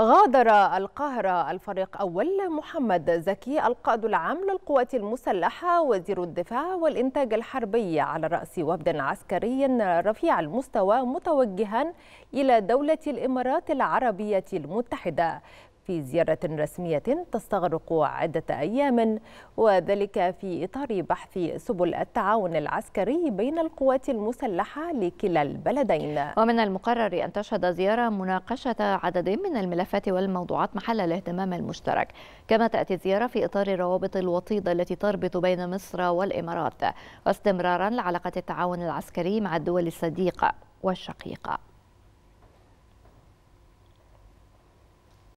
غادر القاهرة الفريق أول محمد زكي القائد العام للقوات المسلحة وزير الدفاع والإنتاج الحربي على رأس وفد عسكري رفيع المستوى متوجها إلى دولة الإمارات العربية المتحدة في زيارة رسمية تستغرق عدة أيام وذلك في إطار بحث سبل التعاون العسكري بين القوات المسلحة لكلا البلدين ومن المقرر أن تشهد زيارة مناقشة عدد من الملفات والموضوعات محل الاهتمام المشترك كما تأتي الزيارة في إطار الروابط الوطيدة التي تربط بين مصر والإمارات واستمرارا لعلاقة التعاون العسكري مع الدول الصديقة والشقيقة